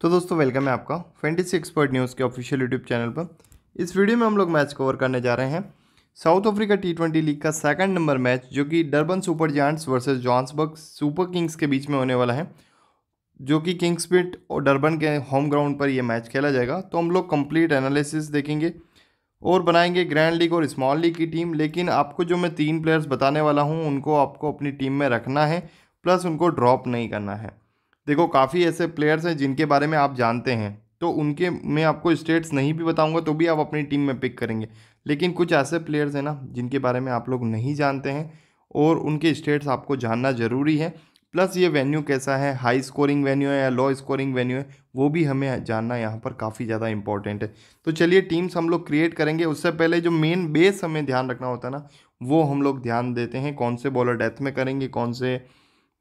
तो दोस्तों वेलकम है आपका फैंटेसी एक्सपर्ट न्यूज़ के ऑफिशियल यूट्यूब चैनल पर इस वीडियो में हम लोग मैच कवर करने जा रहे हैं South Africa T twenty league का सेकंड नंबर मैच जो कि Durban Super Giants versus Johannesburg Super Kings के बीच में होने वाला है जो कि किंग्स पिट और डर्बन के होम ग्राउंड पर यह मैच खेला जाएगा तो हम लोग कंप्लीट एनालिसिस देखेंगे और बनाएंगे ग्रैंड लीग और स्मॉल लीग की टीम लेकिन आपको जो मैं तीन प्लेयर्स बताने वाला हूँ उनको आपको अपनी टीम में रखना है प्लस उनको ड्रॉप नहीं करना है देखो काफ़ी ऐसे प्लेयर्स हैं जिनके बारे में आप जानते हैं तो उनके मैं आपको स्टेट्स नहीं भी बताऊंगा तो भी आप अपनी टीम में पिक करेंगे लेकिन कुछ ऐसे प्लेयर्स हैं ना जिनके बारे में आप लोग नहीं जानते हैं और उनके स्टेट्स आपको जानना ज़रूरी है प्लस ये वेन्यू कैसा है हाई स्कोरिंग वेन्यू है या लो स्कोरिंग वेन्यू है वो भी हमें जानना यहाँ पर काफ़ी ज़्यादा इंपॉर्टेंट है तो चलिए टीम्स हम लोग क्रिएट करेंगे उससे पहले जो मेन बेस हमें ध्यान रखना होता है ना वो हम लोग ध्यान देते हैं कौन से बॉलर डेथ में करेंगे कौन से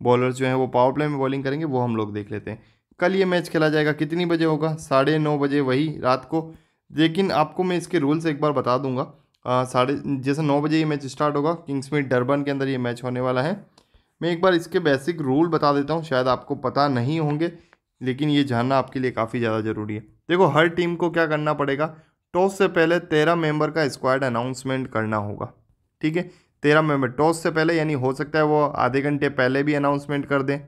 बॉलर जो हैं वो पावर प्ले में बॉलिंग करेंगे वो हम लोग देख लेते हैं कल ये मैच खेला जाएगा कितनी बजे होगा साढ़े नौ बजे वही रात को लेकिन आपको मैं इसके रूल्स एक बार बता दूंगा साढ़े जैसे नौ बजे ये मैच स्टार्ट होगा किंग्स मीट डरबन के अंदर ये मैच होने वाला है मैं एक बार इसके बेसिक रूल बता देता हूँ शायद आपको पता नहीं होंगे लेकिन ये जानना आपके लिए काफ़ी ज़्यादा ज़रूरी है देखो हर टीम को क्या करना पड़ेगा टॉस से पहले तेरह मेंबर का स्क्वाड अनाउंसमेंट करना होगा ठीक है तेरह में टॉस से पहले यानी हो सकता है वो आधे घंटे पहले भी अनाउंसमेंट कर दें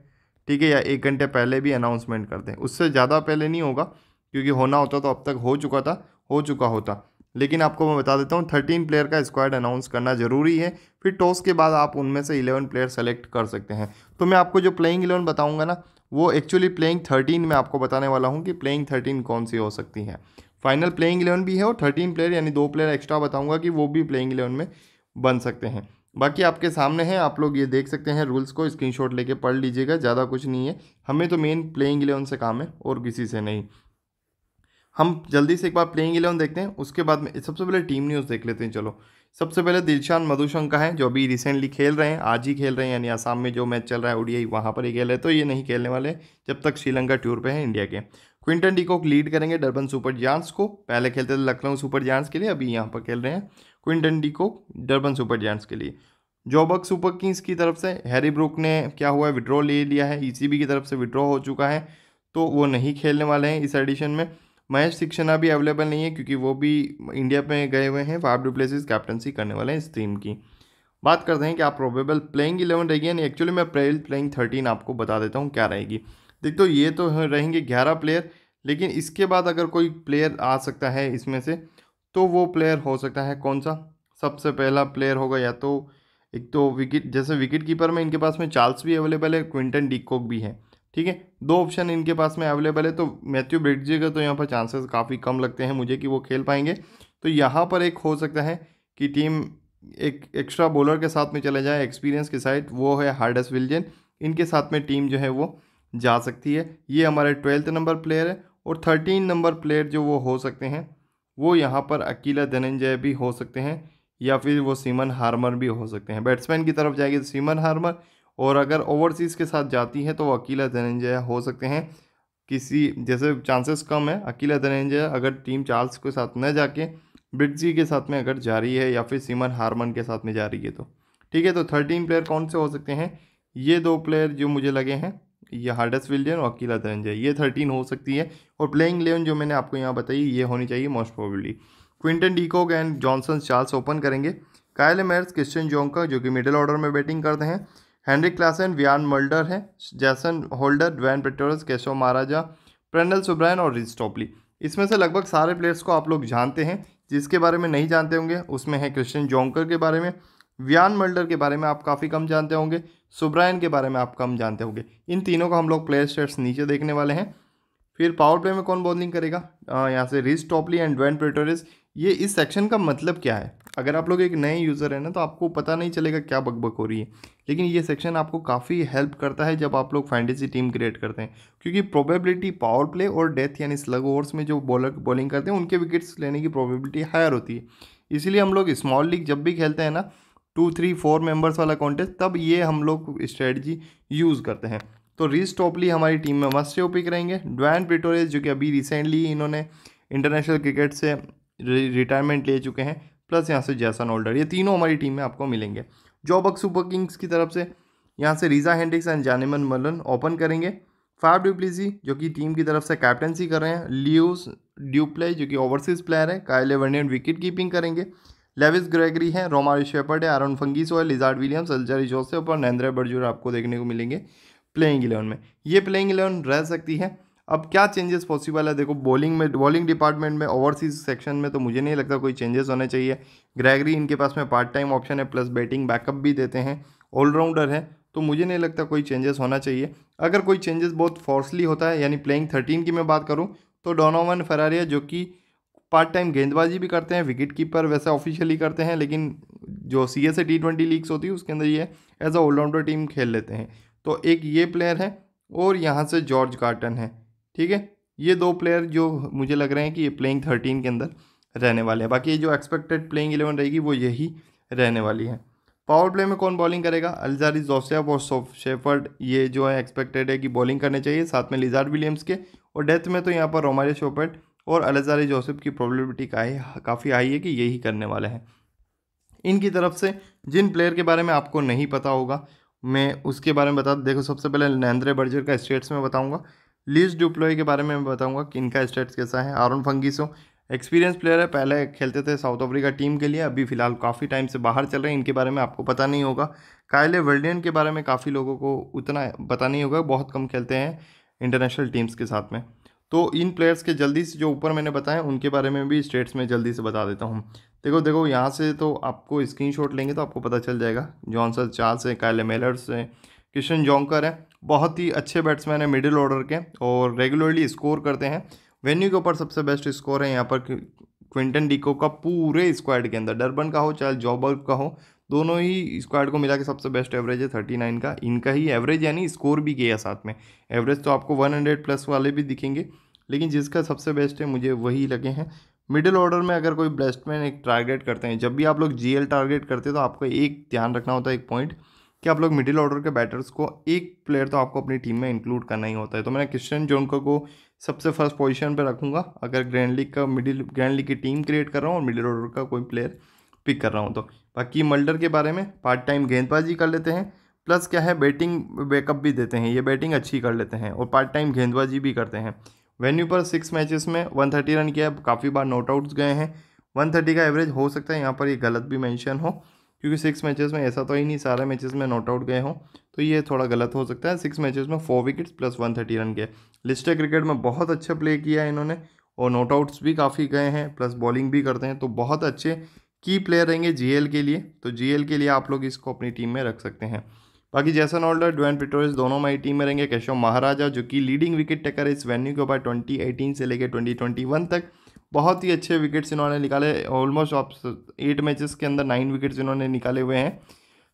ठीक है या एक घंटे पहले भी अनाउंसमेंट कर दें उससे ज़्यादा पहले नहीं होगा क्योंकि होना होता तो अब तक हो चुका था हो चुका होता लेकिन आपको मैं बता देता हूँ थर्टीन प्लेयर का स्क्वाड अनाउंस करना ज़रूरी है फिर टॉस के बाद आप उनमें से इलेवन प्लेयर सेलेक्ट कर सकते हैं तो मैं आपको जो प्लेइंग इलेवन बताऊँगा ना वो एक्चुअली प्लेइंग थर्टीन में आपको बताने वाला हूँ कि प्लेइंग थर्टीन कौन सी हो सकती है फाइनल प्लेइंग इलेवन भी है और थर्टीन प्लेयर यानी दो प्लेयर एक्स्ट्रा बताऊँगा कि वो भी प्लेइंग इलेवन में बन सकते हैं बाकी आपके सामने हैं आप लोग ये देख सकते हैं रूल्स को स्क्रीनशॉट लेके पढ़ लीजिएगा ज़्यादा कुछ नहीं है हमें तो मेन प्लेइंग इलेवन से काम है और किसी से नहीं हम जल्दी से एक बार प्लेइंग इलेवन देखते हैं उसके बाद में सबसे पहले टीम न्यूज़ देख लेते हैं चलो सबसे पहले दिलशान मधुशंका है जो अभी रिसेंटली खेल रहे हैं आज ही खेल रहे हैं यानी आसाम में जो मैच चल रहा है ओडीआई वहाँ पर ही खेल रहे तो ये नहीं खेलने वाले जब तक श्रीलंका टूर पर है इंडिया के क्विंटन डिकॉक लीड करेंगे डरबन सुपर जायंट्स को पहले खेलते थे लखनऊ सुपर जायंट्स के लिए अभी यहाँ पर खेल रहे हैं क्विंटन डी को डर्बन सुपर जैंट्स के लिए जॉबक सुपर किंग्स की तरफ से हैरी ब्रुक ने क्या हुआ है विड्रॉ ले लिया है ईसीबी e की तरफ से विड्रॉ हो चुका है तो वो नहीं खेलने वाले हैं इस एडिशन में महेश शिक्षणा भी अवेलेबल नहीं है क्योंकि वो भी इंडिया में गए हुए हैं फाइव डुप्लेसिस कैप्टनसी करने वाले हैं इस टीम की बात करते हैं कि आप प्रोबेबल प्लेइंग इलेवन रहेगी यानी एक्चुअली मैं प्रेल प्लेइंग थर्टीन आपको बता देता हूँ क्या रहेगी देख तो ये तो रहेंगे ग्यारह प्लेयर लेकिन इसके बाद अगर कोई प्लेयर आ सकता है इसमें से तो वो प्लेयर हो सकता है कौन सा सबसे पहला प्लेयर होगा या तो एक तो विकेट जैसे विकेट कीपर में इनके पास में चार्ल्स भी अवेलेबल है क्विंटन डिकॉक भी है ठीक है दो ऑप्शन इनके पास में अवेलेबल है तो मैथ्यू ब्रिडजी का तो यहाँ पर चांसेस काफ़ी कम लगते हैं मुझे कि वो खेल पाएंगे तो यहाँ पर एक हो सकता है कि टीम एक एक्स्ट्रा बॉलर के साथ में चले जाए एक्सपीरियंस के साइड वो है हार्डस विलियन इनके साथ में टीम जो है वो जा सकती है ये हमारे ट्वेल्थ नंबर प्लेयर है और थर्टीन नंबर प्लेयर जो वो हो सकते हैं वो यहाँ पर अकीला धनंजय भी हो सकते हैं या फिर वो सीमन हार्मर भी हो सकते हैं बैट्समैन की तरफ जाएगी तो सीमन हार्मर और अगर ओवरसीज़ के साथ जाती है तो वो अकीला धनंजय हो सकते हैं किसी जैसे चांसेस कम है अकीला धनंजय अगर टीम चार्ल्स के साथ न जाके ब्रिटजी के साथ में अगर जा रही है या फिर सीमन हारमन के साथ में जा रही है तो ठीक है तो थर्टीन प्लेयर कौन से हो सकते हैं ये दो प्लेयर जो मुझे लगे हैं ये हार्डेस्ट विलियन और अकीला धनंजय ये थर्टीन हो सकती है और प्लेइंग इलेवन जो मैंने आपको यहाँ बताई ये होनी चाहिए most probably Quinton de Kock and Johnson Charles open करेंगे कायल मेर्स क्रिश्चन जोंका जो कि मिडिल ऑर्डर में बैटिंग करते हैं हैंनरिक क्लासन वियान मल्डर हैं जैसन होल्डर ड्वैन पेटोरस केशव महाराजा प्रनल सुब्रैन और रिस्टॉपली इसमें से लगभग सारे प्लेयर्स को आप लोग जानते हैं जिसके बारे में नहीं जानते होंगे उसमें है क्रिश्चन जोंकर के बारे में वियान मल्डर के बारे में आप काफ़ी कम जानते होंगे सुब्रायन के बारे में आप कम जानते होंगे इन तीनों को हम लोग प्लेयर स्टेट्स नीचे देखने वाले हैं फिर पावर प्ले में कौन बॉलिंग करेगा यहाँ से रिस टॉपली एंड ड्वेन प्रेटोरिस ये इस सेक्शन का मतलब क्या है अगर आप लोग एक नए यूज़र हैं ना तो आपको पता नहीं चलेगा क्या बकबक हो रही है लेकिन ये सेक्शन आपको काफ़ी हेल्प करता है जब आप लोग फैंटेसी टीम क्रिएट करते हैं क्योंकि प्रोबेबिलिटी पावर प्ले और डेथ यानी स्लग ओवर्स में जो बॉलर बॉलिंग करते हैं उनके विकेट्स लेने की प्रोबेबिलिटी हायर होती है इसीलिए हम लोग स्मॉल लीग जब भी खेलते हैं ना टू थ्री फोर मेंबर्स वाला कॉन्टेस्ट तब ये हम लोग स्ट्रेटजी यूज़ करते हैं तो रिस टॉपली हमारी टीम में मस्ट ओपिक रहेंगे ड्वैन प्रिटोरियस जो कि अभी रिसेंटली इन्होंने इंटरनेशनल क्रिकेट से रिटायरमेंट ले चुके हैं प्लस यहाँ से जैसन होल्डर ये तीनों हमारी टीम में आपको मिलेंगे जॉबक सुपर किंग्स की तरफ से यहाँ से Reeza Hendricks and Janneman Malan open करेंगे फाइव ड्यूप्लीसी जो कि टीम की तरफ से कैप्टनसी कर रहे हैं लियोस ड्यूप्ले जो कि ओवरसीज प्लेयर है कायले वर्नियन विकेट कीपिंग करेंगे लेविस ग्रेगरी हैं रोमारी शेपर्ड है आरन फंगीसो है लिजार्ड विलियम्स अल्जारी जोसे और नरेंद्र बर्जूर आपको देखने को मिलेंगे प्लेइंग इलेवन में ये प्लेइंग इलेवन रह सकती है अब क्या चेंजेस पॉसिबल है देखो बॉलिंग में बॉलिंग डिपार्टमेंट में ओवरसीज सेक्शन में तो मुझे नहीं लगता कोई चेंजेस होने चाहिए ग्रेगरी इनके पास में पार्ट टाइम ऑप्शन है प्लस बैटिंग बैकअप भी देते हैं ऑलराउंडर है तो मुझे नहीं लगता कोई चेंजेस होना चाहिए अगर कोई चेंजेस बहुत फोर्सली होता है यानी प्लेइंग थर्टीन की मैं बात करूँ तो डोनोवन फरारिया जो कि पार्ट टाइम गेंदबाजी भी करते हैं विकेट कीपर वैसे ऑफिशियली करते हैं लेकिन जो C S A T twenty leagues होती है उसके अंदर ये एज अ ऑलराउंडर टीम खेल लेते हैं तो एक ये प्लेयर है और यहाँ से जॉर्ज कार्टन है ठीक है ये दो प्लेयर जो मुझे लग रहे हैं कि ये प्लेइंग थर्टीन के अंदर रहने वाले हैं बाकी जो एक्सपेक्टेड प्लेइंग इलेवन रहेगी वो यही रहने वाली है पावर प्ले में कौन बॉलिंग करेगा अलजारी जोसेफ और सोफ शेफर्ड ये जो है एक्सपेक्टेड है कि बॉलिंग करने चाहिए साथ में लिजार्ड विलियम्स के और डेथ में तो यहाँ पर रोमारे शोपेट और अलजार जोसेफ की प्रॉब्लबिलिटी का काफ़ी हाई है कि यही करने वाले हैं इनकी तरफ से जिन प्लेयर के बारे में आपको नहीं पता होगा मैं उसके बारे में बता देखो सबसे पहले नरेंद्र बर्जर का स्टेट्स में बताऊंगा लीज डुप्लोय के बारे में मैं बताऊंगा कि इनका स्टेट्स कैसा है आरुण फंगीसो एक्सपीरियंस प्लेयर है पहले खेलते थे साउथ अफ्रीका टीम के लिए अभी फ़िलहाल काफ़ी टाइम से बाहर चल रहे हैं इनके बारे में आपको पता नहीं होगा कायले वर्ल्डियन के बारे में काफ़ी लोगों को उतना पता नहीं होगा बहुत कम खेलते हैं इंटरनेशनल टीम्स के साथ में तो इन प्लेयर्स के जल्दी से जो ऊपर मैंने बताया उनके बारे में भी स्टेट्स में जल्दी से बता देता हूँ देखो देखो यहाँ से तो आपको स्क्रीनशॉट लेंगे तो आपको पता चल जाएगा जॉनसन चार्ल्स हैं कायले मेलर्स है किशन जोंकर हैं बहुत ही अच्छे बैट्समैन है मिडिल ऑर्डर के और रेगुलरली स्कोर करते हैं वेन्यू के ऊपर सबसे बेस्ट स्कोर है यहाँ पर क्विंटन डिको का पूरे स्क्वाड के अंदर डरबन का हो चाहे जॉबर्ग का हो दोनों ही स्क्वाड को मिला के सबसे बेस्ट एवरेज है थर्टी नाइन का इनका ही एवरेज यानी स्कोर भी गया साथ में एवरेज तो आपको वन हंड्रेड प्लस वाले भी दिखेंगे लेकिन जिसका सबसे बेस्ट है मुझे वही लगे हैं मिडिल ऑर्डर में अगर कोई बेस्टमैन एक टारगेट करते हैं जब भी आप लोग जी टारगेट करते हैं तो आपको एक ध्यान रखना होता है एक पॉइंट कि आप लोग मिडिल ऑर्डर के बैटर्स को एक प्लेयर तो आपको अपनी टीम में इंक्लूड करना ही होता है तो मैंने क्रिश्चन जोनकर को सबसे फर्स्ट पोजीशन पर रखूँगा अगर ग्रैंड लीग का मिडिल ग्रैंड लीग की टीम क्रिएट कर रहा हूँ और मिडिल ऑर्डर का कोई प्लेयर पिक कर रहा हूँ तो हकीम मल्डर के बारे में पार्ट टाइम गेंदबाजी कर लेते हैं प्लस क्या है बैटिंग बैकअप भी देते हैं ये बैटिंग अच्छी कर लेते हैं और पार्ट टाइम गेंदबाजी भी करते हैं वेन्यू पर सिक्स मैचेस में वन थर्टी रन किया काफ़ी बार नॉट आउट्स गए हैं वन थर्टी का एवरेज हो सकता है यहाँ पर ये गलत भी मेंशन हो क्योंकि सिक्स मैचेस में ऐसा तो ही नहीं सारे मैचेस में नॉट आउट गए हों तो ये थोड़ा गलत हो सकता है सिक्स मैचेस में four wickets plus one thirty run के लिस्टर क्रिकेट में बहुत अच्छा प्ले किया है इन्होंने और नॉट आउट्स भी काफ़ी गए हैं प्लस बॉलिंग भी करते हैं तो बहुत अच्छे की प्लेयर रहेंगे जीएल के लिए तो जीएल के लिए आप लोग इसको अपनी टीम में रख सकते हैं बाकी जैसन ऑल्डर ड्वेन पिटोरिस दोनों हमारी टीम में रहेंगे कैशव महाराजा जो कि लीडिंग विकेट टेकर है इस वेन्यू के ऊपर एटीन से लेकर वन तक बहुत ही अच्छे विकेट्स इन्होंने निकाले ऑलमोस्ट आप एट मैचेस के अंदर नाइन विकेट्स इन्होंने निकाले हुए हैं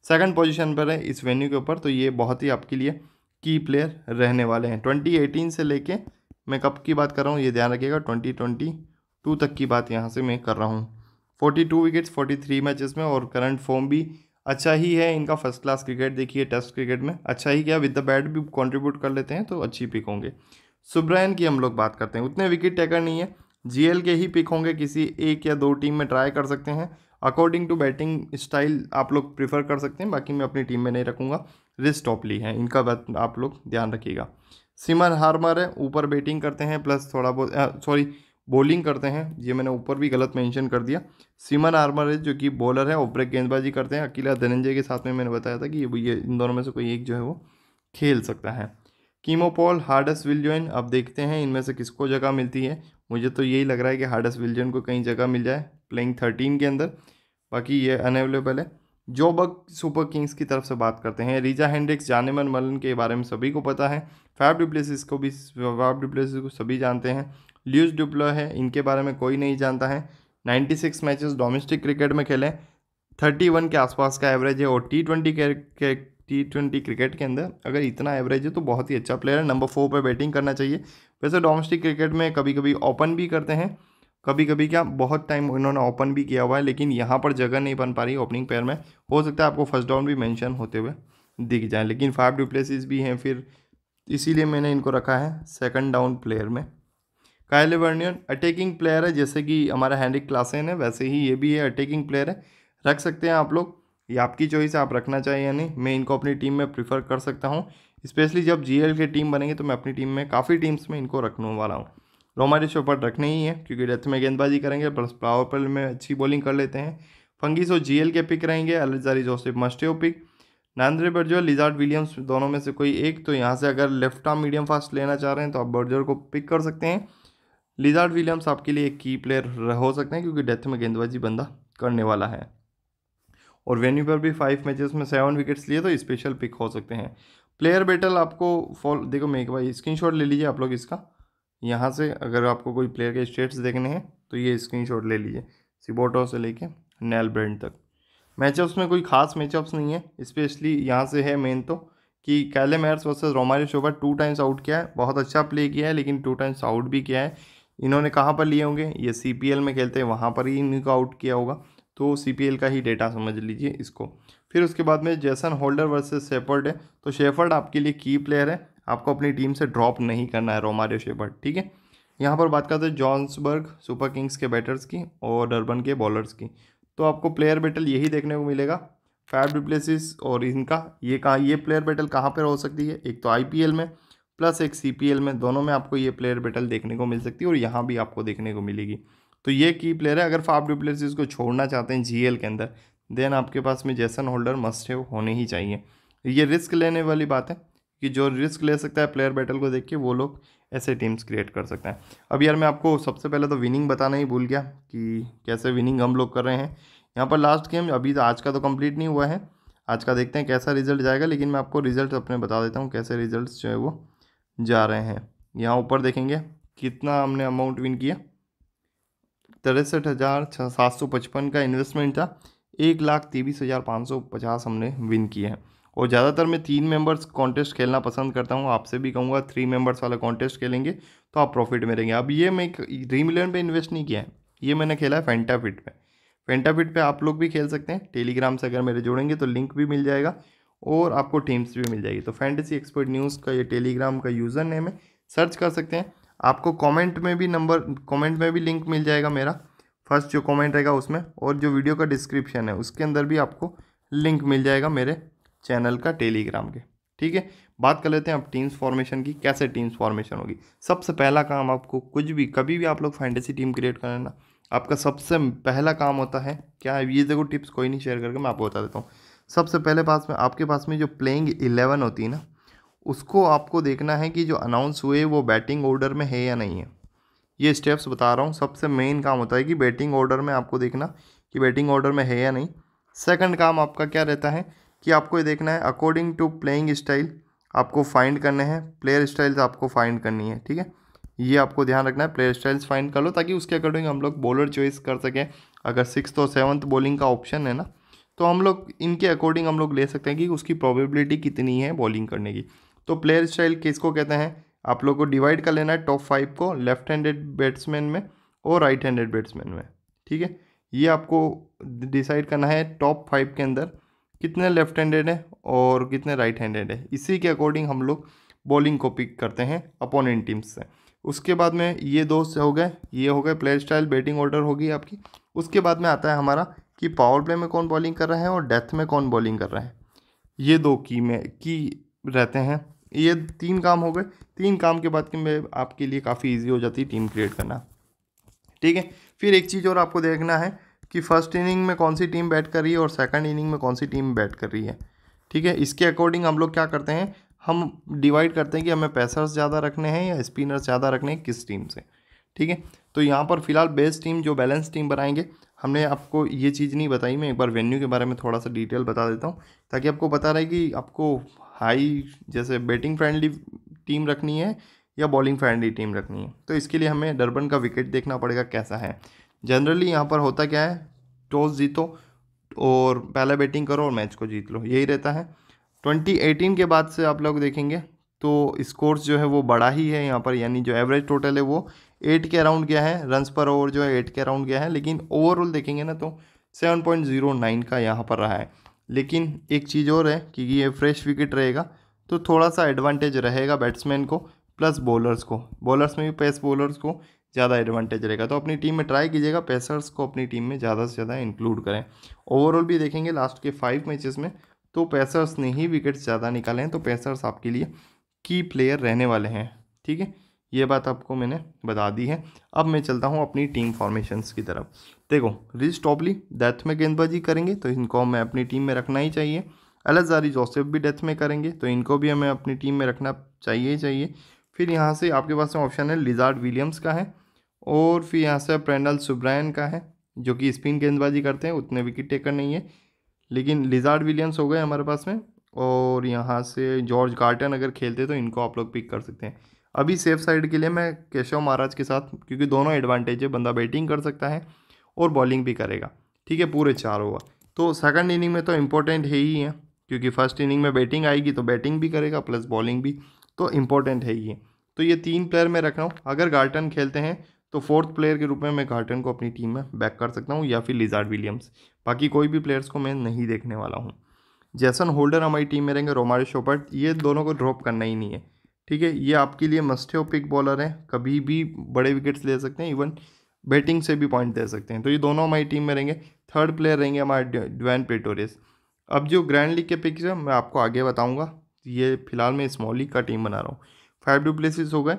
सेकंड पोजीशन पर है इस वेन्यू के ऊपर तो ये बहुत ही आपके लिए की प्लेयर रहने वाले हैं 2018 से लेके मैं कब की बात कर रहा हूँ ये ध्यान रखिएगा 2022 तक की बात यहाँ से मैं कर रहा हूँ forty two wickets forty three matches में और करंट फॉर्म भी अच्छा ही है इनका फर्स्ट क्लास क्रिकेट देखिए टेस्ट क्रिकेट में अच्छा ही क्या विद द बैट भी कंट्रीब्यूट कर लेते हैं तो अच्छी पिक होंगे सुब्रायन की हम लोग बात करते हैं उतने विकेट टेकर नहीं है जी के ही पिक होंगे किसी एक या दो टीम में ट्राई कर सकते हैं अकॉर्डिंग टू बैटिंग स्टाइल आप लोग प्रीफर कर सकते हैं बाकी मैं अपनी टीम में नहीं रखूँगा रिस्ट टॉपली है इनका बात आप लोग ध्यान रखिएगा सिमर हार्मर है ऊपर बैटिंग करते हैं प्लस थोड़ा बहुत सॉरी बॉलिंग करते हैं ये मैंने ऊपर भी गलत मेंशन कर दिया सीमन आर्मर है जो कि बॉलर है और ब्रेक गेंदबाजी करते हैं अकेला धनंजय के साथ में मैंने बताया था कि ये इन दोनों में से कोई एक जो है वो खेल सकता है कीमोपॉल हार्डस विलजॉइन अब देखते हैं इनमें से किसको जगह मिलती है मुझे तो यही लग रहा है कि हार्डस विलजॉइन को कहीं जगह मिल जाए प्लेइंग थर्टीन के अंदर बाकी ये अनअवेलेबल है जो बग सुपर किंग्स की तरफ से बात करते हैं रिजा हैंड्रिक्स जानेमन मलन के बारे में सभी को पता है फैब डिप्लेसिस को भी फैब डिप्लेसिस को सभी जानते हैं ल्यूज डुप्लो है इनके बारे में कोई नहीं जानता है 96 मैचेस डोमेस्टिक क्रिकेट में खेले 31 के आसपास का एवरेज है और T twenty T twenty cricket के अंदर अगर इतना एवरेज है तो बहुत ही अच्छा प्लेयर है नंबर फोर पर बैटिंग करना चाहिए वैसे डोमेस्टिक क्रिकेट में कभी कभी ओपन भी करते हैं कभी कभी क्या बहुत टाइम उन्होंने ओपन भी किया हुआ है लेकिन यहाँ पर जगह नहीं बन पा रही ओपनिंग पेयर में हो सकता है आपको फर्स्ट डाउन भी मेंशन होते हुए दिख जाए लेकिन फाइव डिप्लेसिस भी हैं फिर इसीलिए मैंने इनको रखा है सेकंड डाउन प्लेयर में कायले वर्नियन अटैकिंग प्लेयर है जैसे कि हमारा हैंड्रिक क्लासेन है वैसे ही ये भी है अटैकिंग प्लेयर है रख सकते हैं आप लोग ये आपकी चॉइस है आप रखना चाहिए या नहीं मैं इनको अपनी टीम में प्रीफर कर सकता हूँ स्पेशली जब जी के टीम बनेंगे तो मैं अपनी टीम में काफ़ी टीम्स में इनको रखने वाला हूँ रोमारी चौपट रखने ही है क्योंकि डेथ में गेंदबाजी करेंगे प्लस पावर पल में अच्छी बॉलिंग कर लेते हैं फंगी सो जी के पिक रहेंगे Alzarri Joseph must pick Nandre Burger Lizaad Williams दोनों में से कोई एक तो यहाँ से अगर लेफ्ट आर्म मीडियम फास्ट लेना चाह रहे हैं तो आप बर्जर को पिक कर सकते हैं लिजार्ड विलियम्स आपके लिए एक की प्लेयर हो सकते हैं क्योंकि डेथ में गेंदबाजी बंदा करने वाला है और वेन्यू पर भी फाइव मैचेस में सेवन विकेट्स लिए तो स्पेशल पिक हो सकते हैं प्लेयर बैटल आपको फॉल देखो मेक भाई स्क्रीन ले लीजिए आप लोग इसका यहाँ से अगर आपको कोई प्लेयर के स्टेट्स देखने हैं तो ये स्क्रीन ले लीजिए सिबोटो से लेके नैल ब्रांड तक मैचअप्स में कोई खास मैचअप्स नहीं है स्पेशली यहाँ से है मेन तो कि कैले मैर्स वर्सेज रोमारियो शोभा टू टाइम्स आउट किया है बहुत अच्छा प्ले किया है लेकिन टू टाइम्स आउट भी किया है इन्होंने कहाँ पर लिए होंगे ये सी में खेलते हैं वहाँ पर ही इनको आउट किया होगा तो सी का ही डेटा समझ लीजिए इसको फिर उसके बाद में जैसन होल्डर वर्सेस शेफर्ड है तो शेफर्ड आपके लिए की प्लेयर है आपको अपनी टीम से ड्रॉप नहीं करना है रोमारियो शेफर्ड ठीक है यहाँ पर बात करते हैं जॉन्सबर्ग सुपर किंग्स के बैटर्स की और डरबन के बॉलर्स की तो आपको प्लेयर बैटल यही देखने को मिलेगा फैब डिप्लेसिस और इनका ये कहाँ ये प्लेयर बैटल कहाँ पर हो सकती है एक तो आई में प्लस एक सी में दोनों में आपको ये प्लेयर बैटल देखने को मिल सकती है और यहाँ भी आपको देखने को मिलेगी तो ये की प्लेयर है अगर फाफ डुप्लेस इसको छोड़ना चाहते हैं जी के अंदर देन आपके पास में जैसन होल्डर मस्ट है होने ही चाहिए ये रिस्क लेने वाली बात है कि जो रिस्क ले सकता है प्लेयर बैटल को देख के वो लोग ऐसे टीम्स क्रिएट कर सकते हैं अब यार मैं आपको सबसे पहले तो विनिंग बताना ही भूल गया कि कैसे विनिंग हम लोग कर रहे हैं यहाँ पर लास्ट गेम अभी तो आज का तो कंप्लीट नहीं हुआ है आज का देखते हैं कैसा रिजल्ट जाएगा लेकिन मैं आपको रिजल्ट अपने बता देता हूँ कैसे रिजल्ट जो है वो जा रहे हैं यहाँ ऊपर देखेंगे कितना हमने अमाउंट विन किया तिरसठ हज़ार सात सौ पचपन का इन्वेस्टमेंट था एक लाख तेईस हज़ार पाँच सौ पचास हमने विन किए हैं और ज़्यादातर मैं तीन मेंबर्स कॉन्टेस्ट खेलना पसंद करता हूँ आपसे भी कहूँगा थ्री मेंबर्स वाला कॉन्टेस्ट खेलेंगे तो आप प्रॉफिट में रहेंगे अब ये मैं ड्रीम इलेवन पर इन्वेस्ट नहीं किया है ये मैंने खेला है फेंटाफिट पर फेंटाफिट पर आप लोग भी खेल सकते हैं टेलीग्राम से अगर मेरे जोड़ेंगे तो लिंक भी मिल जाएगा और आपको टीम्स भी मिल जाएगी तो फैंटेसी एक्सपर्ट न्यूज़ का ये टेलीग्राम का यूज़र नेम है सर्च कर सकते हैं आपको कमेंट में भी नंबर कमेंट में भी लिंक मिल जाएगा मेरा फर्स्ट जो कमेंट रहेगा उसमें और जो वीडियो का डिस्क्रिप्शन है उसके अंदर भी आपको लिंक मिल जाएगा मेरे चैनल का टेलीग्राम के ठीक है बात कर लेते हैं अब टीम्स फॉर्मेशन की कैसे टीम्स फॉर्मेशन होगी सबसे पहला काम आपको कुछ भी कभी भी आप लोग फैंटेसी टीम क्रिएट करना आपका सबसे पहला काम होता है क्या ये देखो टिप्स कोई नहीं शेयर करके मैं आपको बता देता हूँ सबसे पहले पास में आपके पास में जो प्लेइंग इलेवन होती है ना उसको आपको देखना है कि जो अनाउंस हुए वो बैटिंग ऑर्डर में है या नहीं है ये स्टेप्स बता रहा हूँ सबसे मेन काम होता है कि बैटिंग ऑर्डर में आपको देखना कि बैटिंग ऑर्डर में है या नहीं सेकंड काम आपका क्या रहता है कि आपको ये देखना है अकॉर्डिंग टू प्लेइंग स्टाइल आपको फाइंड करने हैं प्लेयर स्टाइल्स आपको फाइंड करनी है ठीक है ये आपको ध्यान रखना है प्लेयर स्टाइल्स फाइंड कर लो ताकि उसके अकॉर्डिंग हम लोग बॉलर चॉइस कर सकें अगर सिक्स और सेवन्थ बॉलिंग का ऑप्शन है ना तो हम लोग इनके अकॉर्डिंग हम लोग ले सकते हैं कि उसकी प्रोबेबिलिटी कितनी है बॉलिंग करने की तो प्लेयर स्टाइल किसको कहते हैं आप लोग को डिवाइड कर लेना है टॉप फाइव को लेफ्ट हैंडेड बैट्समैन में और राइट हैंडेड बैट्समैन में ठीक है ये आपको डिसाइड करना है टॉप फाइव के अंदर कितने लेफ्ट हैंडेड हैं और कितने राइट हैंडेड है इसी के अकॉर्डिंग हम लोग बॉलिंग को पिक करते हैं अपोनेंट टीम्स से उसके बाद में ये दोस्त से हो गए ये हो गए प्लेयर स्टाइल बैटिंग ऑर्डर होगी आपकी उसके बाद में आता है हमारा कि पावर प्ले में कौन बॉलिंग कर रहे हैं और डेथ में कौन बॉलिंग कर रहे हैं ये दो की में की रहते हैं ये तीन काम हो गए तीन काम के बाद कि मैं आपके लिए काफ़ी इजी हो जाती है टीम क्रिएट करना ठीक है फिर एक चीज़ और आपको देखना है कि फर्स्ट इनिंग में कौन सी टीम बैट कर रही है और सेकंड इनिंग में कौन सी टीम बैट कर रही है ठीक है इसके अकॉर्डिंग हम लोग क्या करते हैं हम डिवाइड करते हैं कि हमें पैसर्स ज़्यादा रखने हैं या स्पिनर्स ज़्यादा रखने हैं किस टीम से ठीक है तो यहाँ पर फिलहाल बेस्ट टीम जो बैलेंस टीम बनाएंगे हमने आपको ये चीज़ नहीं बताई मैं एक बार वेन्यू के बारे में थोड़ा सा डिटेल बता देता हूँ ताकि आपको पता रहे कि आपको हाई जैसे बैटिंग फ्रेंडली टीम रखनी है या बॉलिंग फ्रेंडली टीम रखनी है तो इसके लिए हमें डरबन का विकेट देखना पड़ेगा कैसा है जनरली यहाँ पर होता क्या है टॉस जीतो और पहले बैटिंग करो और मैच को जीत लो यही रहता है ट्वेंटी एटीन के बाद से आप लोग देखेंगे तो स्कोर्स जो है वो बड़ा ही है यहाँ पर यानी जो एवरेज टोटल है वो एट के अराउंड गया है रन्स पर ओवर जो है एट के अराउंड गया है लेकिन ओवरऑल देखेंगे ना तो सेवन पॉइंट जीरो नाइन का यहाँ पर रहा है लेकिन एक चीज़ और है कि ये फ्रेश विकेट रहेगा तो थोड़ा सा एडवांटेज रहेगा बैट्समैन को प्लस बॉलर्स को बॉलर्स में भी पेस बॉलर्स को ज़्यादा एडवांटेज रहेगा तो अपनी टीम में ट्राई कीजिएगा पेसर्स को अपनी टीम में ज़्यादा से ज़्यादा इंक्लूड करें ओवरऑल भी देखेंगे लास्ट के फाइव मैचेस में तो पेसर्स ने ही विकेट्स ज़्यादा निकाले हैं तो पेसर्स आपके लिए की प्लेयर रहने वाले हैं ठीक है ये बात आपको मैंने बता दी है अब मैं चलता हूँ अपनी टीम फॉर्मेशंस की तरफ देखो रिज टॉपली डेथ में गेंदबाजी करेंगे तो इनको हमें अपनी टीम में रखना ही चाहिए अलजारी जोसेफ भी डेथ में करेंगे तो इनको भी हमें अपनी टीम में रखना चाहिए ही चाहिए फिर यहाँ से आपके पास में ऑप्शन है लिजार्ड विलियम्स का है और फिर यहाँ से प्रेंडल सुब्रायन का है जो कि स्पिन गेंदबाजी करते हैं उतने विकेट टेकर नहीं है लेकिन लिजार्ड विलियम्स हो गए हमारे पास में और यहाँ से जॉर्ज गार्टन अगर खेलते तो इनको आप लोग पिक कर सकते हैं अभी सेफ साइड के लिए मैं केशव महाराज के साथ क्योंकि दोनों एडवांटेज है बंदा बैटिंग कर सकता है और बॉलिंग भी करेगा ठीक है पूरे चार ओवर तो सेकंड इनिंग में तो इम्पोर्टेंट है ही है क्योंकि फर्स्ट इनिंग में बैटिंग आएगी तो बैटिंग भी करेगा प्लस बॉलिंग भी तो इम्पोर्टेंट है ही है तो ये तीन प्लेयर मैं रख रहा हूँ अगर गार्टन खेलते हैं तो फोर्थ प्लेयर के रूप में मैं गार्टन को अपनी टीम में बैक कर सकता हूँ या फिर लिजार्ड विलियम्स बाकी कोई भी प्लेयर्स को मैं नहीं देखने वाला हूँ जैसन होल्डर हमारी टीम में रहेंगे रोमारिश शोपर्ट ये दोनों को ड्रॉप करना ही नहीं है ठीक है ये आपके लिए मस्थे पिक बॉलर हैं कभी भी बड़े विकेट्स ले सकते हैं इवन बैटिंग से भी पॉइंट दे सकते हैं तो ये दोनों हमारी टीम में रहेंगे थर्ड प्लेयर रहेंगे हमारे डवैन पेटोरियस अब जो ग्रैंड लीग के पिक्स हैं मैं आपको आगे बताऊंगा ये फिलहाल मैं स्मॉल लीग का टीम बना रहा हूँ फाइव प्लेसिस हो गए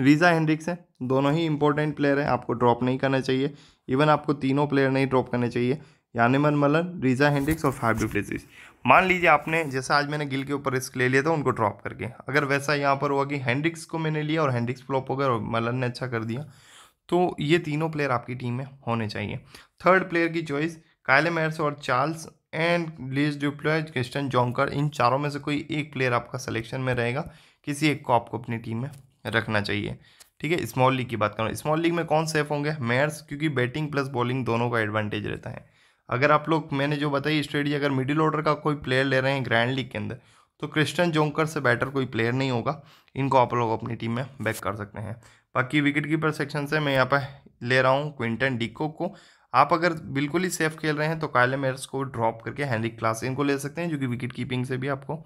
रीजा हेनरिक्स हैं दोनों ही इंपॉर्टेंट प्लेयर हैं आपको ड्रॉप नहीं करना चाहिए इवन आपको तीनों प्लेयर नहीं ड्रॉप करने चाहिए यानिमन मलन रीजा हेनरिक्स और फाइव प्लेसिस मान लीजिए आपने जैसा आज मैंने गिल के ऊपर रिस्क ले लिया था उनको ड्रॉप करके अगर वैसा यहाँ पर हुआ कि हैंड्रिक्स को मैंने लिया और हैंड्रिक्स फ्लॉप हो गया और मलन ने अच्छा कर दिया तो ये तीनों प्लेयर आपकी टीम में होने चाहिए थर्ड प्लेयर की चॉइस कायले मेयर्स और Charles and Leus du Plooy Christiaan Jonker इन चारों में से कोई एक प्लेयर आपका सिलेक्शन में रहेगा किसी एक को आपको अपनी टीम में रखना चाहिए ठीक है स्मॉल लीग की बात करूँ स्मॉल लीग में कौन सेफ होंगे मेयर्स क्योंकि बैटिंग प्लस बॉलिंग दोनों का एडवांटेज रहता है अगर आप लोग मैंने जो बताई स्ट्रेटी अगर मिडिल ऑर्डर का कोई प्लेयर ले रहे हैं ग्रैंड लीग के अंदर तो क्रिस्टन जोंकर से बेटर कोई प्लेयर नहीं होगा इनको आप लोग अपनी टीम में बैक कर सकते हैं बाकी विकेट कीपर सेक्शन से मैं यहाँ पर ले रहा हूँ क्विंटन डिको को आप अगर बिल्कुल ही सेफ खेल रहे हैं तो कायले मेयर्स को ड्रॉप करके हैंनरी क्लास इनको ले सकते हैं जो कि विकेट कीपिंग से भी आपको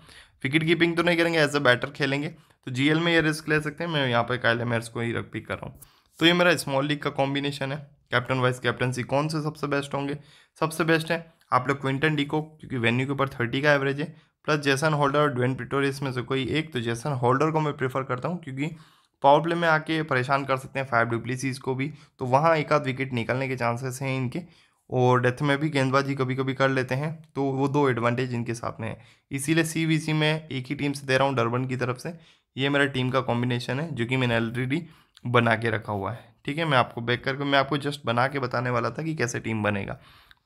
विकेट कीपिंग तो नहीं करेंगे एज अ बैटर खेलेंगे तो जीएल में ये रिस्क ले सकते हैं मैं यहाँ पर कायले मेयर्स को ही रख पिक कर रहा हूँ तो ये मेरा स्मॉल लीग का कॉम्बिनेशन है कैप्टन वाइस कैप्टनसी कौन से सबसे बेस्ट होंगे सबसे बेस्ट है आप लोग क्विंटन को क्योंकि वेन्यू के ऊपर थर्टी का एवरेज है प्लस जैसन होल्डर और ड्वेन पिटोरियस में से कोई एक तो जैसन होल्डर को मैं प्रेफर करता हूँ क्योंकि पावर प्ले में आके परेशान कर सकते हैं फाइव डुप्लीसीज को भी तो वहाँ एक आध विकेट निकलने के चांसेस हैं इनके और डेथ में भी गेंदबाजी कभी कभी कर लेते हैं तो वो दो एडवांटेज इनके साथ में है इसीलिए सी वी सी में एक ही टीम से दे रहा हूँ डरबन की तरफ से ये मेरा टीम का कॉम्बिनेशन है जो कि मैंने ऑलरेडी बना के रखा हुआ है ठीक है मैं आपको बैक करके मैं आपको जस्ट बना के बताने वाला था कि कैसे टीम बनेगा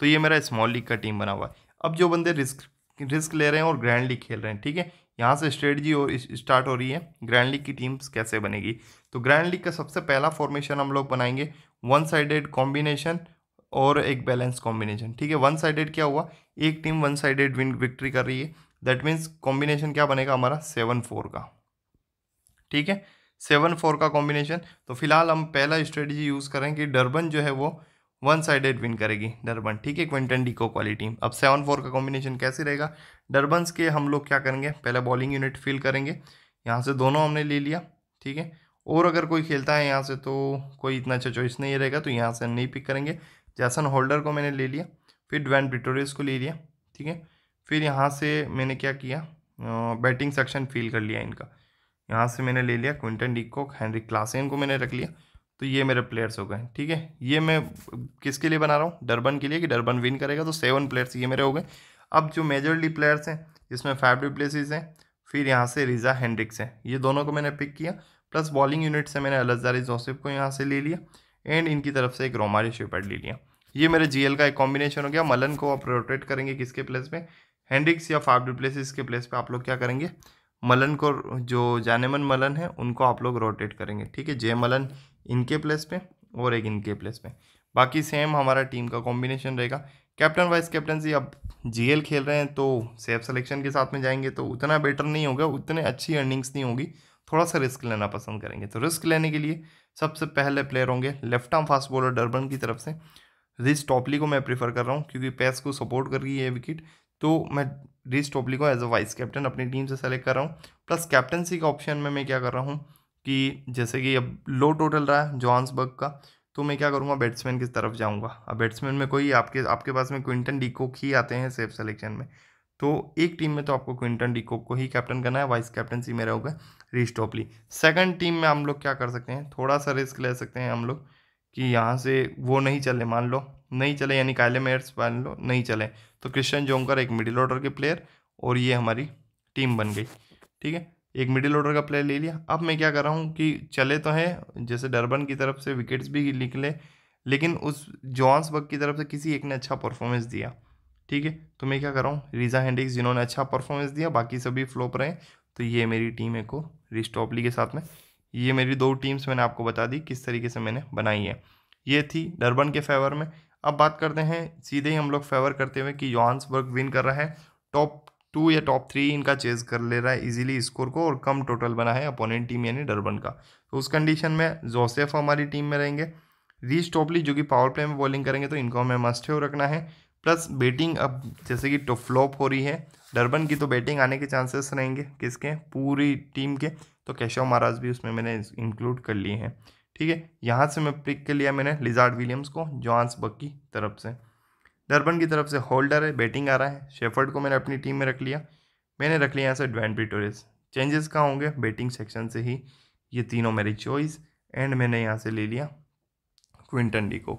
तो ये मेरा स्मॉल लीग का टीम बना हुआ है अब जो बंदे रिस्क रिस्क ले रहे हैं और ग्रैंड लीग खेल रहे हैं ठीक है यहाँ से स्ट्रेटजी और स्टार्ट हो रही है ग्रैंड लीग की टीम्स कैसे बनेगी तो ग्रैंड लीग का सबसे पहला फॉर्मेशन हम लोग बनाएंगे वन साइडेड कॉम्बिनेशन और एक बैलेंस कॉम्बिनेशन ठीक है वन साइडेड क्या हुआ एक team one sided win victory कर रही है दैट मीन्स कॉम्बिनेशन क्या बनेगा हमारा सेवन फोर का ठीक है सेवन फोर का कॉम्बिनेशन तो फिलहाल हम पहला स्ट्रेटजी यूज़ करें कि डरबन जो है वो वन साइडेड विन करेगी डरबन ठीक है क्विंटन डी को क्वालिटी अब सेवन फोर का कॉम्बिनेशन कैसे रहेगा डरबन्स के हम लोग क्या करेंगे पहले बॉलिंग यूनिट फिल करेंगे यहाँ से दोनों हमने ले लिया ठीक है और अगर कोई खेलता है यहाँ से तो कोई इतना अच्छा चॉइस नहीं रहेगा तो यहाँ से हम नहीं पिक करेंगे जैसन होल्डर को मैंने ले लिया फिर ड्वैन पिटोरियस को ले लिया ठीक है फिर यहाँ से मैंने क्या किया बैटिंग सेक्शन फील कर लिया इनका यहाँ से मैंने ले लिया क्विंटन डिकॉक हैंनरी क्लासेन को मैंने रख लिया तो ये मेरे प्लेयर्स हो गए ठीक है ये मैं किसके लिए बना रहा हूँ डरबन के लिए कि डरबन विन करेगा तो सेवन प्लेयर्स ये मेरे हो गए अब जो मेजरली प्लेयर्स हैं इसमें फाइव डिप्लेसिस हैं फिर यहाँ से रिजा हैंड्रिक्स हैं ये दोनों को मैंने पिक किया प्लस बॉलिंग यूनिट से मैंने अलजारी जोसेफ को यहाँ से ले लिया एंड इनकी तरफ से एक रोमारी शेपर्ड ले लिया ये मेरे जी का एक कॉम्बिनेशन हो गया मलन को आप रोटेट करेंगे किसके प्लेस पर हैंड्रिक्स या फाइव डिप्लेसिस के प्लेस पर आप लोग क्या करेंगे मलन को जो जाने मन मलन है उनको आप लोग रोटेट करेंगे ठीक है जे मलन इनके प्लेस पे और एक इनके प्लेस पे बाकी सेम हमारा टीम का कॉम्बिनेशन रहेगा कैप्टन वाइस कैप्टनसी अब जीएल खेल रहे हैं तो सेफ सिलेक्शन के साथ में जाएंगे तो उतना बेटर नहीं होगा उतने अच्छी अर्निंग्स नहीं होगी थोड़ा सा रिस्क लेना पसंद करेंगे तो रिस्क लेने के लिए सबसे पहले प्लेयर होंगे left arm fast bowler Durban की तरफ से रिस टॉपली को मैं प्रीफर कर रहा हूँ क्योंकि पैस को सपोर्ट कर रही है विकेट तो मैं रिस टोपली को एज अ वाइस कैप्टन अपनी टीम से सेलेक्ट कर रहा हूँ प्लस कैप्टनसी का ऑप्शन में मैं क्या कर रहा हूँ कि जैसे कि अब लो टोटल रहा है जॉन्सबर्ग का तो मैं क्या करूँगा बैट्समैन की तरफ जाऊँगा अब बैट्समैन में कोई आपके आपके पास में क्विंटन डीकोक ही आते हैं सेफ सेलेक्शन में तो एक टीम में तो आपको क्विंटन डीकोक को ही कैप्टन करना है वाइस कैप्टनसी में रहोगे रिस टोपली सेकेंड टीम में हम लोग क्या कर सकते हैं थोड़ा सा रिस्क ले सकते हैं हम लोग कि यहाँ से वो नहीं चले मान लो नहीं चले यानी काले मेयर्स मान लो नहीं चले तो क्रिश्चियन जोंकर एक मिडिल ऑर्डर के प्लेयर और ये हमारी टीम बन गई ठीक है एक मिडिल ऑर्डर का प्लेयर ले लिया अब मैं क्या कर रहा हूँ कि चले तो हैं जैसे डरबन की तरफ से विकेट्स भी निकले लेकिन उस जॉन्स जॉन्सबर्ग की तरफ से किसी एक ने अच्छा परफॉर्मेंस दिया ठीक है तो मैं क्या कर रहा हूँ रिजा हैंडिक्स जिन्होंने अच्छा परफॉर्मेंस दिया बाकी सभी फ्लोप रहे तो ये मेरी टीम है को रिस्टॉपली के साथ में ये मेरी दो टीम्स मैंने आपको बता दी किस तरीके से मैंने बनाई है ये थी डरबन के फेवर में अब बात करते हैं सीधे ही हम लोग फेवर करते हुए कि योहान्सबर्ग विन कर रहा है टॉप टू या टॉप थ्री इनका चेज कर ले रहा है इजीली स्कोर को और कम टोटल बना है अपोनेंट टीम यानी डरबन का तो उस कंडीशन में जोसेफ हमारी टीम में रहेंगे रीच टॉपली जो कि पावर प्ले में बॉलिंग करेंगे तो इनको हमें मस्ट है रखना है प्लस बैटिंग अब जैसे कि टॉप फ्लॉप हो रही है डरबन की तो बैटिंग आने के चांसेस रहेंगे किसके पूरी टीम के तो केशव महाराज भी उसमें मैंने इंक्लूड कर लिए हैं ठीक है यहाँ से मैं पिक कर लिया मैंने लिजार्ड विलियम्स को बक की तरफ से डरबन की तरफ से होल्डर है बैटिंग आ रहा है शेफर्ड को मैंने अपनी टीम में रख लिया मैंने रख लिया यहाँ से ड्वेन पिटोरिस चेंजेस कहाँ होंगे बैटिंग सेक्शन से ही ये तीनों मेरी चॉइस एंड मैंने यहाँ से ले लिया क्विंटन डी को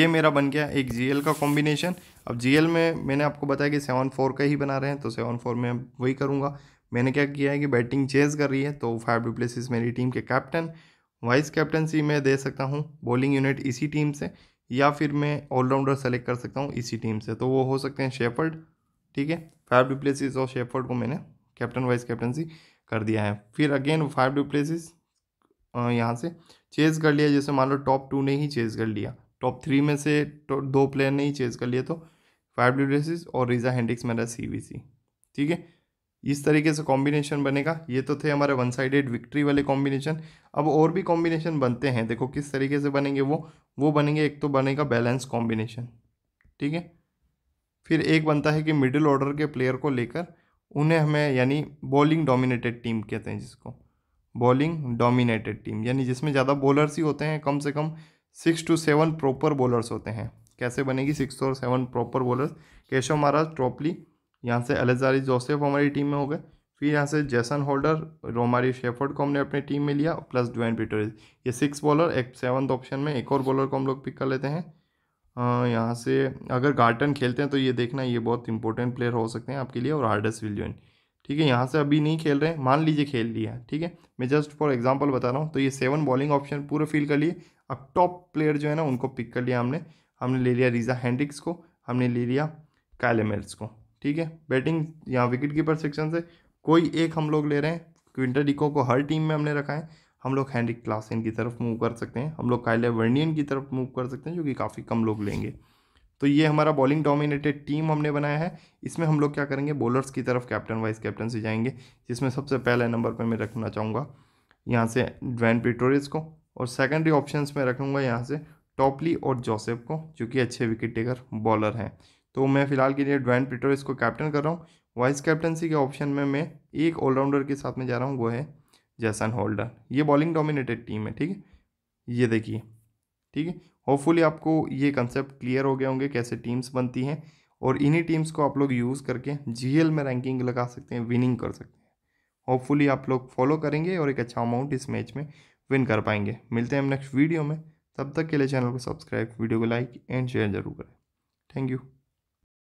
ये मेरा बन गया एक जी का कॉम्बिनेशन अब जी में मैंने आपको बताया कि सेवन फोर का ही बना रहे हैं तो सेवन फोर में वही करूँगा मैंने क्या किया है कि बैटिंग चेज कर रही है तो फाइव डुप्लेसिस मेरी टीम के कैप्टन वाइस कैप्टनसी मैं दे सकता हूँ बॉलिंग यूनिट इसी टीम से या फिर मैं ऑलराउंडर सेलेक्ट कर सकता हूँ इसी टीम से तो वो हो सकते हैं शेफर्ड ठीक है फाइव डिप्लेसिस और शेफर्ड को मैंने कैप्टन वाइस कैप्टनसी कर दिया है फिर अगेन फाइव डिप्लेसिस यहाँ से चेज कर लिया जैसे मान लो टॉप टू ने ही चेज कर लिया टॉप थ्री में से दो प्लेयर ने ही चेज कर लिया तो फाइव डिप्लेसिस और रिजा हैंडिक्स मेरा सी ठीक है इस तरीके से कॉम्बिनेशन बनेगा ये तो थे हमारे वन साइडेड विक्ट्री वाले कॉम्बिनेशन अब और भी कॉम्बिनेशन बनते हैं देखो किस तरीके से बनेंगे वो वो बनेंगे एक तो बनेगा बैलेंस कॉम्बिनेशन ठीक है फिर एक बनता है कि मिडिल ऑर्डर के प्लेयर को लेकर उन्हें हमें यानी बॉलिंग डोमिनेटेड टीम कहते हैं जिसको बॉलिंग डोमिनेटेड टीम यानी जिसमें ज़्यादा बॉलर्स ही होते हैं कम से कम six two seven proper bowlers होते हैं कैसे बनेगी सिक्स और seven proper bowlers Keshav Maharaj Topley यहाँ से अलेजारी जोसेफ हमारी टीम में हो गए फिर यहाँ से जैसन होल्डर रोमारी शेफर्ड को हमने अपनी टीम में लिया प्लस ड्वेन पीटरिज ये सिक्स बॉलर एक सेवन्थ ऑप्शन में एक और बॉलर को हम लोग पिक कर लेते हैं यहाँ से अगर गार्टन खेलते हैं तो ये देखना ये बहुत इंपॉर्टेंट प्लेयर हो सकते हैं आपके लिए और हार्डेस्ट विल ज्वाइन ठीक है यहाँ से अभी नहीं खेल रहे मान लीजिए खेल लिया ठीक है मैं जस्ट फॉर एग्जाम्पल बता रहा हूँ तो ये सेवन बॉलिंग ऑप्शन पूरे फील कर लिए अब टॉप प्लेयर जो है ना उनको पिक कर लिया हमने हमने ले लिया रीजा हैंड्रिक्स को हमने ले लिया कैलेमेल्स को ठीक है बैटिंग यहाँ विकेट कीपर सेक्शन से कोई एक हम लोग ले रहे हैं क्विंटर डिको को हर टीम में हमने रखा है हम लोग हैंड्रिक क्लासन की तरफ मूव कर सकते हैं हम लोग कायले वर्नियन की तरफ मूव कर सकते हैं जो कि काफ़ी कम लोग लेंगे तो ये हमारा बॉलिंग डोमिनेटेड टीम हमने बनाया है इसमें हम लोग क्या करेंगे बॉलर्स की तरफ कैप्टन वाइस कैप्टन से जाएंगे जिसमें सबसे पहले नंबर पर मैं रखना चाहूँगा यहाँ से ड्वैन पिटोरिस को और सेकेंडरी ऑप्शन में रखूँगा यहाँ से टॉपली और जोसेफ को जो कि अच्छे विकेट टेकर बॉलर हैं तो मैं फ़िलहाल के लिए ड्वैन पीटर इसको कैप्टन कर रहा हूँ वाइस कैप्टनसी के ऑप्शन में मैं एक ऑलराउंडर के साथ में जा रहा हूँ वो है जैसन होल्डर ये बॉलिंग डोमिनेटेड टीम है ठीक है ये देखिए ठीक है होपफुली आपको ये कंसेप्ट क्लियर हो गए होंगे कैसे टीम्स बनती हैं और इन्हीं टीम्स को आप लोग यूज़ करके जी में रैंकिंग लगा सकते हैं विनिंग कर सकते हैं होपफुली आप लोग फॉलो करेंगे और एक अच्छा अमाउंट इस मैच में विन कर पाएंगे मिलते हैं हम नेक्स्ट वीडियो में तब तक के लिए चैनल को सब्सक्राइब वीडियो को लाइक एंड शेयर जरूर करें थैंक यू